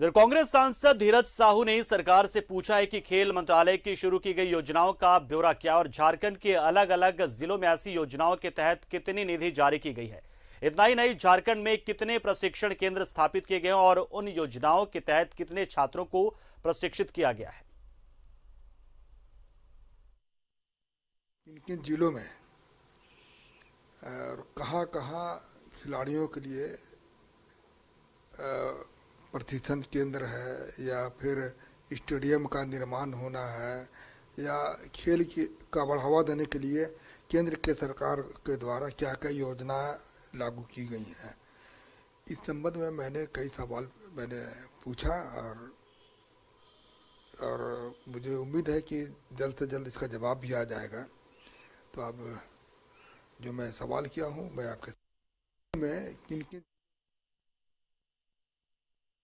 इधर कांग्रेस सांसद धीरज साहू ने सरकार से पूछा है कि खेल मंत्रालय की शुरू की गई योजनाओं का ब्यौरा क्या और झारखंड के अलग अलग जिलों में ऐसी योजनाओं के तहत कितनी निधि जारी की गई है इतना ही नहीं झारखंड में कितने प्रशिक्षण केंद्र स्थापित किए गए और उन योजनाओं के तहत कितने छात्रों को प्रशिक्षित किया गया है किन किन जिलों में और कहाँ कहाँ खिलाड़ियों के लिए प्रशिक्षण केंद्र है या फिर स्टेडियम का निर्माण होना है या खेल की का बढ़ावा देने के लिए केंद्र के सरकार के द्वारा क्या क्या योजनाएँ लागू की गई हैं इस संबंध में मैंने कई सवाल मैंने पूछा और और मुझे उम्मीद है कि जल्द से जल्द इसका जवाब भी आ जाएगा तो अब जो मैं सवाल किया हूँ मैं आपके में किन किन